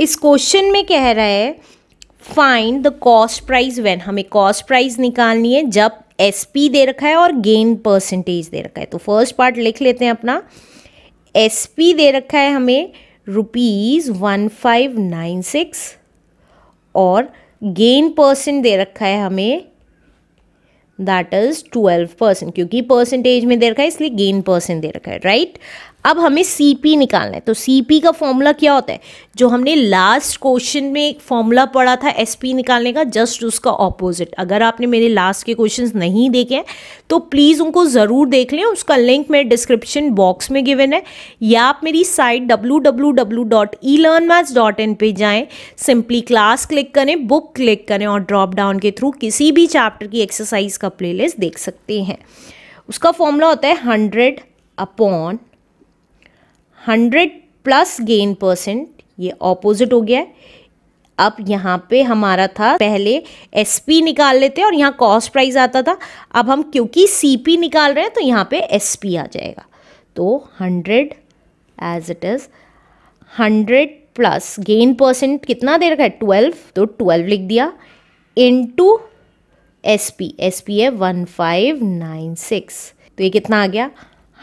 इस क्वेश्चन में कह रहा है find the cost price when हमें कॉस्ट प्राइस निकालनी है जब एस पी दे रखा है और गेन परसेंटेज दे रखा है तो फर्स्ट पार्ट लिख लेते हैं अपना एस पी दे रखा है हमें rupees one five nine six और गेन परसेंट दे रखा है हमें दैट इज़ ट्वेल्व परसेंट क्योंकि परसेंटेज में दे रखा है इसलिए गेन परसेंट दे रखा है राइट right? अब हमें सी पी निकालना है तो सी पी का फॉर्मूला क्या होता है जो हमने लास्ट क्वेश्चन में एक फॉर्मूला पढ़ा था एस पी निकालने का जस्ट उसका ऑपोजिट अगर आपने मेरे लास्ट के क्वेश्चन नहीं देखे हैं तो प्लीज़ उनको ज़रूर देख लें उसका लिंक मेरे डिस्क्रिप्शन बॉक्स में गिवन है या आप मेरी site W W W dot e learn maths dot in पर जाएँ सिंपली क्लास क्लिक करें बुक क्लिक करें और ड्रॉप डाउन के थ्रू किसी भी चैप्टर की एक्सरसाइज का प्लेलिस्ट देख सकते हैं उसका फॉर्मूला होता है hundred upon hundred plus gain percent ये ऑपोजिट हो गया है अब यहाँ पे हमारा था पहले एस पी निकाल लेते और यहाँ कॉस्ट प्राइस आता था अब हम क्योंकि सी पी निकाल रहे हैं तो यहाँ पे एस पी आ जाएगा तो hundred as it is hundred plus gain percent कितना दे रखा है ट्वेल्व तो ट्वेल्व लिख दिया into S P S P है वन फाइव नाइन सिक्स तो ये कितना आ गया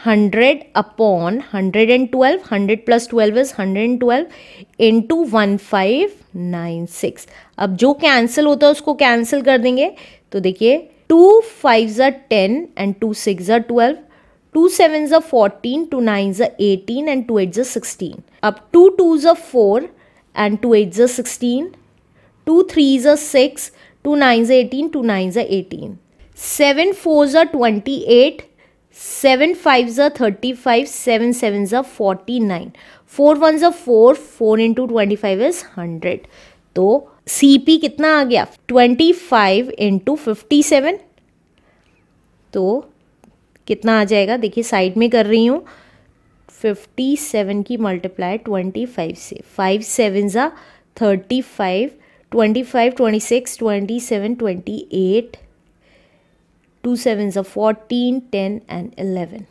hundred upon hundred and twelve hundred plus twelve is hundred and twelve into one five nine six अब जो कैंसिल होता है उसको कैंसिल कर देंगे तो देखिए टू फाइव ज़ा टेन एंड टू सिक्स ज़ा twelve two seven za fourteen two nine za eighteen and two eight ज़ा सिक्सटीन अब टू टू ज़ा फोर एंड टू एट ज़ा सिक्सटीन टू थ्री ज़ा six two nine za eighteen two nine za eighteen seven four ज़ा twenty eight seven five za thirty five seven seven za forty nine four one za four four into twenty five is hundred तो C P कितना आ गया twenty five into fifty seven तो कितना आ जाएगा देखिए साइड में कर रही हूँ फिफ्टी सेवन की मल्टीप्लाई ट्वेंटी फाइव से five seven za thirty five twenty five twenty six twenty seven twenty eight two seven ज़ fourteen ten and eleven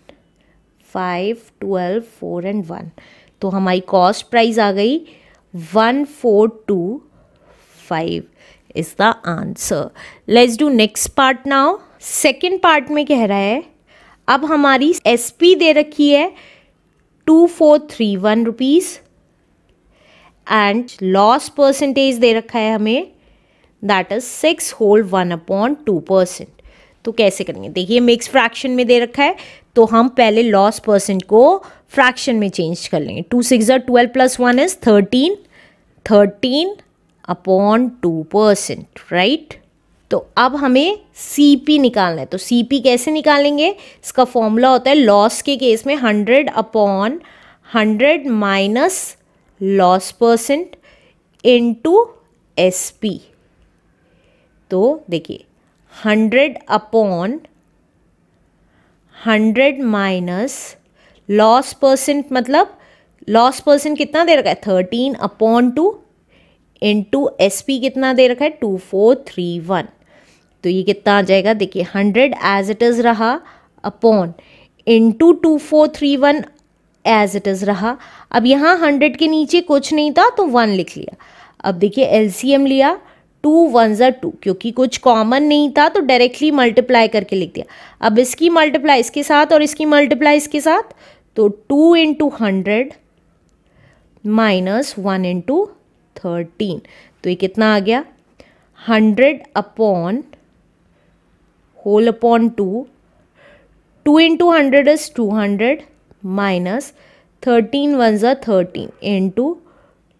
five twelve four and one तो हमारी कॉस्ट प्राइस आ गई one four two five is the answer let's do next part now second part में कह रहा है अब हमारी एस पी दे रखी है two four three one rupees and loss percentage दे रखा है हमें that is six whole one upon two percent तो कैसे करेंगे देखिए मिक्स फ्रैक्शन में दे रखा है तो हम पहले लॉस परसेंट को फ्रैक्शन में चेंज कर लेंगे two six twelve plus one is thirteen thirteen upon two percent right तो अब हमें सी पी निकालना है तो सी पी कैसे निकालेंगे इसका फॉर्मूला होता है लॉस के केस में hundred upon hundred minus loss percent into S P तो देखिए hundred upon hundred minus loss percent मतलब लॉस परसेंट कितना दे रखा है thirteen upon two into S P कितना दे रखा है टू फोर थ्री वन तो ये कितना आ जाएगा देखिए हंड्रेड एज इट इज़ रहा upon into two four three one as it is रहा अब यहाँ हंड्रेड के नीचे कुछ नहीं था तो वन लिख लिया अब देखिए एल सी एम लिया टू वन ज़र टू क्योंकि कुछ कॉमन नहीं था तो डायरेक्टली मल्टीप्लाई करके लिख दिया अब इसकी मल्टीप्लाई इसके साथ और इसकी मल्टीप्लाई इसके साथ तो two into hundred minus one into thirteen तो ये कितना आ गया hundred upon whole upon two two into hundred is two hundred minus thirteen one ज़ा thirteen into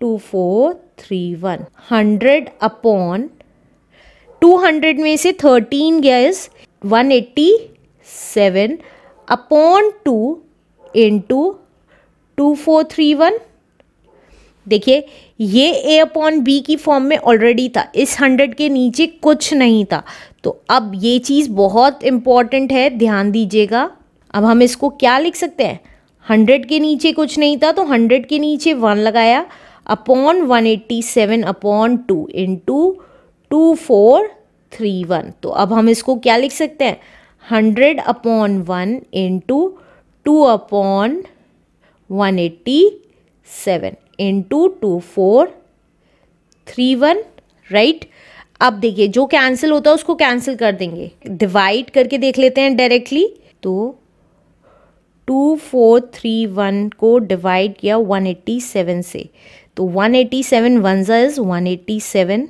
two four three one hundred upon two hundred में से thirteen गया is one eighty seven upon two in two four three one देखिए ये A upon B की form में already था इस हंड्रेड के नीचे कुछ नहीं था तो अब ये चीज़ बहुत इम्पॉर्टेंट है ध्यान दीजिएगा अब हम इसको क्या लिख सकते हैं हंड्रेड के नीचे कुछ नहीं था तो हंड्रेड के नीचे वन लगाया upon one eighty seven upon two into two four three one तो अब हम इसको क्या लिख सकते हैं hundred upon one into two upon one eighty seven into two four three one right अब देखिए जो कैंसिल होता है उसको कैंसिल कर देंगे डिवाइड करके देख लेते हैं डायरेक्टली तो टू फोर थ्री वन को डिवाइड किया वन एट्टी सेवन से तो 187 एटी सेवन वनज़ा is one eighty seven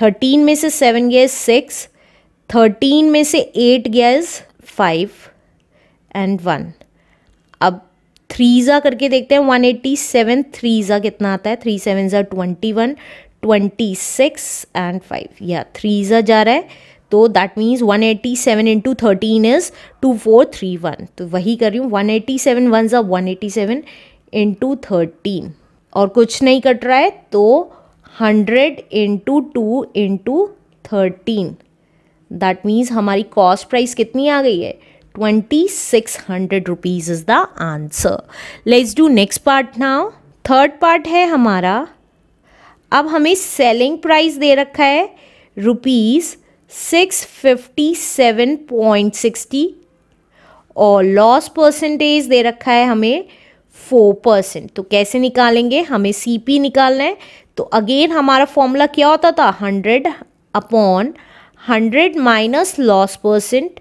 thirteen में से सेवन गया सिक्स थर्टीन में से एट गया इज फाइव एंड वन अब थ्रीज़ा करके देखते हैं वन एट्टी सेवन थ्रीज़ा कितना आता है थ्री सेवन ज़ा twenty one twenty six and five या थ्रीज़ा जा रहा है तो that means one eighty seven into thirteen is two four three one तो वही कर रही हूँ वन एट्टी सेवन वन ज़ा one eighty seven into thirteen और कुछ नहीं कट रहा है तो hundred into two into thirteen that means हमारी कॉस्ट प्राइस कितनी आ गई है twenty six hundred rupees is the answer let's do next part now third part है हमारा अब हमें सेलिंग प्राइस दे रखा है rupees six fifty seven point sixty और लॉस परसेंटेज दे रखा है हमें फोर परसेंट तो कैसे निकालेंगे हमें सी पी निकालना है तो अगेन हमारा फॉर्मूला क्या होता था hundred upon hundred minus loss percent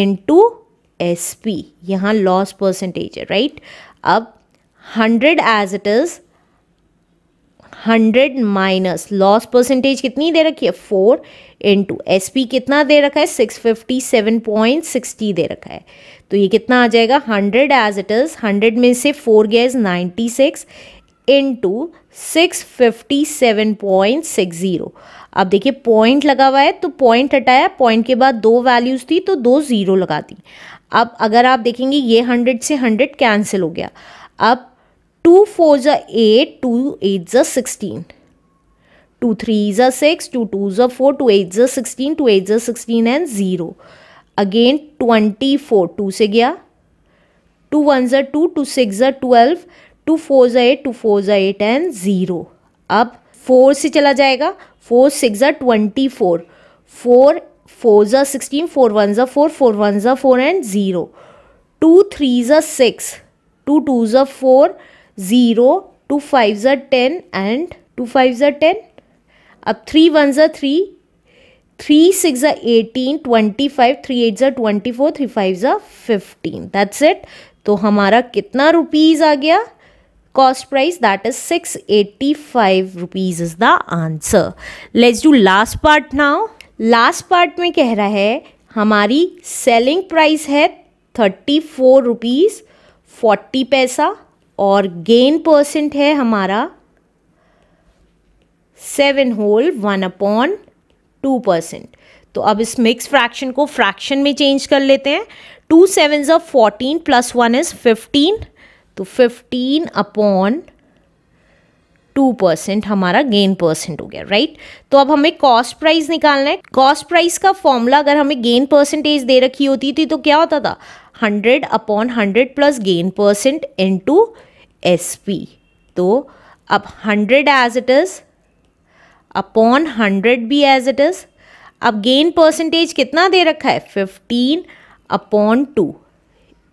into S P यहाँ लॉस परसेंटेज है राइट अब hundred as it is hundred minus loss percentage कितनी दे रखी है फोर इंटू एस पी कितना दे रखा है six fifty seven point sixty दे रखा है तो ये कितना आ जाएगा hundred as it is hundred में से four is ninety six into six fifty seven point six zero अब देखिए पॉइंट लगा हुआ है तो पॉइंट हटाया पॉइंट के बाद दो वैल्यूज़ थी तो दो ज़ीरो लगा दी अब अगर आप देखेंगे ये हंड्रेड से हंड्रेड कैंसिल हो गया अब टू फोर ज़ा eight two eight sixteen sixteen two three ज़ा सिक्स टू टू ज फोर टू एट ज़ा सिक्सटीन टू एट ज़ा sixteen and zero again twenty four two से गया टू वन ज़ा टू टू सिक्स ज़ा ट्वेल्व टू फोर ज़ा eight two four ज़ा एट एंड ज़ीरो अब फोर से चला जाएगा फोर सिक्स ज़ा ट्वेंटी फोर फोर फोर ज़ा सिक्सटीन फोर वन ज़ा फोर फोर वन ज़ा four and zero two three ज़ा सिक्स टू टू ज़ा फोर ज़ीरो टू फाइव ज़ा टेन एंड टू फाइव ज़ा टेन अब थ्री वन ज़ा थ्री थ्री सिक्स ज़ा eighteen twenty five three eight ज़ा ट्वेंटी फोर थ्री फाइव ज़ा fifteen that's it तो हमारा कितना रुपीज़ आ गया cost that is six eighty five rupees is the answer let's do last part now last part में कह रहा है हमारी सेलिंग प्राइस है थर्टी फोर रुपीज़ फोर्टी पैसा और गेन परसेंट है हमारा seven whole one upon two percent तो अब इस मिक्स फ्रैक्शन को फ्रैक्शन में चेंज कर लेते हैं टू सेवन ज़ fourteen plus one is fifteen तो फिफ्टीन अपॉन टू परसेंट हमारा गेन परसेंट हो गया राइट तो अब हमें कॉस्ट प्राइस निकालना है कॉस्ट प्राइस का फॉर्मूला अगर हमें गेन परसेंटेज दे रखी होती थी तो क्या होता था hundred upon hundred plus gain percent into S P तो अब hundred as it is upon hundred भी एज इट इज़ अब गेन परसेंटेज कितना दे रखा है fifteen upon two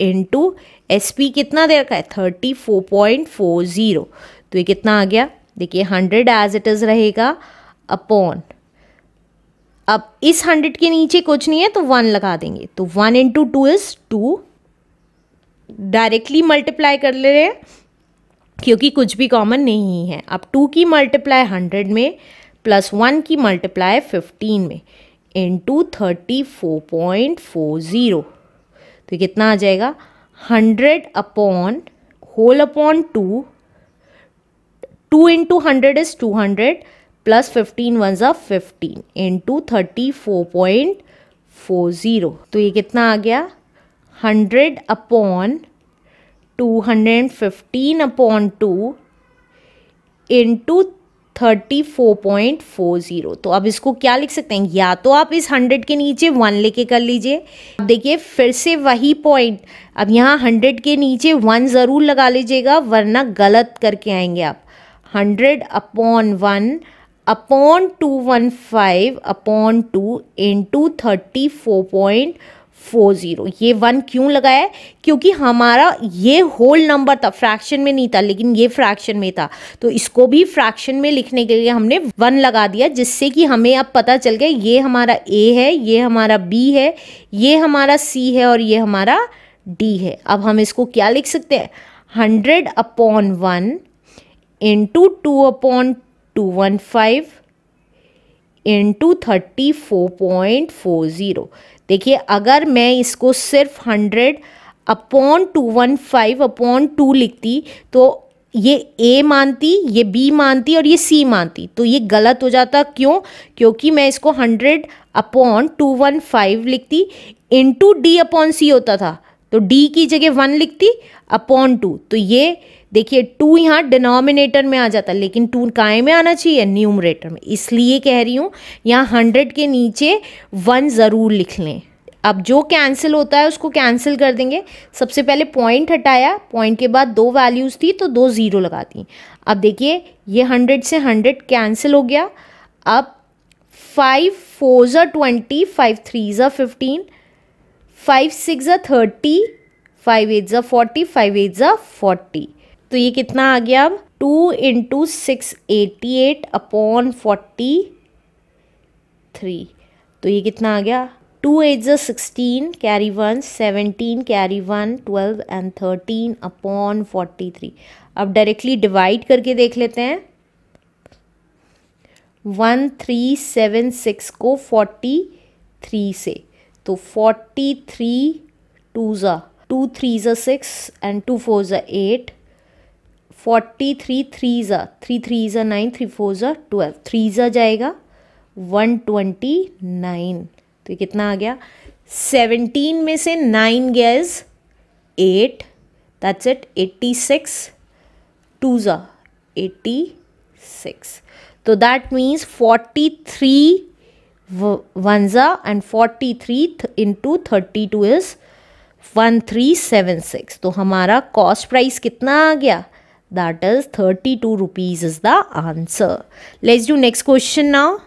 into S P कितना दे रखा है thirty four point four zero तो ये कितना आ गया देखिए हंड्रेड एज इट इज़ रहेगा अपॉन अब इस हंड्रेड के नीचे कुछ नहीं है तो वन लगा देंगे तो one into two is two directly multiply कर ले रहे हैं क्योंकि कुछ भी कॉमन नहीं है अब टू की मल्टीप्लाई हंड्रेड में प्लस वन की मल्टीप्लाई फिफ्टीन में into thirty four point four zero तो कितना आ जाएगा hundred upon whole upon two two into hundred is two hundred plus fifteen one ज़ा fifteen into thirty four point four zero तो ये कितना आ गया hundred upon two hundred fifteen upon two into thirty four point four zero तो अब इसको क्या लिख सकते हैं या तो आप इस हंड्रेड के नीचे वन लेके कर लीजिए अब देखिए फिर से वही पॉइंट अब यहाँ हंड्रेड के नीचे वन ज़रूर लगा लीजिएगा वरना गलत करके आएंगे आप hundred upon one upon two one five upon two into thirty four point four zero ये वन क्यों लगाया है क्योंकि हमारा ये होल नंबर था फ्रैक्शन में नहीं था लेकिन ये फ्रैक्शन में था तो इसको भी फ्रैक्शन में लिखने के लिए हमने वन लगा दिया जिससे कि हमें अब पता चल गया ये हमारा ए है ये हमारा बी है ये हमारा सी है और ये हमारा डी है अब हम इसको क्या लिख सकते हैं hundred upon one into two upon two one five into thirty four point four zero देखिए अगर मैं इसको सिर्फ hundred upon two one five upon two लिखती तो ये ए मानती ये बी मानती और ये सी मानती तो ये गलत हो जाता क्यों क्योंकि मैं इसको hundred upon two one five लिखती इंटू डी अपॉन सी होता था तो डी की जगह वन लिखती अपॉन टू तो ये देखिए टू यहाँ डिनोमिनेटर में आ जाता है लेकिन टू काय में आना चाहिए न्यूमरेटर में इसलिए कह रही हूँ यहाँ हंड्रेड के नीचे वन ज़रूर लिख लें अब जो कैंसिल होता है उसको कैंसिल कर देंगे सबसे पहले पॉइंट हटाया पॉइंट के बाद दो वैल्यूज़ थी तो दो ज़ीरो लगा दी अब देखिए ये हंड्रेड से हंड्रेड कैंसिल हो गया अब फाइव फोर ज़ा ट्वेंटी फाइव थ्री ज़ा फिफ्टीन फाइव सिक्स ज़ा थर्टी फाइव एट ज़ा फोर्टी फाइव एट ज़ा फोर्टी तो ये कितना आ गया अब two into six eighty eight upon forty three तो ये कितना आ गया two eight sixteen carry one seventeen carry one twelve and thirteen upon forty three अब डायरेक्टली डिवाइड करके देख लेते हैं वन थ्री सेवन सिक्स को फोर्टी थ्री से तो फोर्टी थ्री टू ज़ा टू थ्री ज़ा सिक्स एंड टू फोर ज़ा एट फोर्टी थ्री थ्री ज़ा थ्री थ्री ज़ा नाइन थ्री फोर ज़ा ट्वेल्व थ्री ज़ा जाएगा वन ट्वेंटी नाइन तो ये कितना आ गया सेवनटीन में से नाइन गया is eight that's it eighty six two ज़ा एट्टी सिक्स तो that means forty three one ज़ा and forty three into thirty two is one three seven six तो हमारा कॉस्ट प्राइस कितना आ गया that is 32 rupees is the answer let's do next question now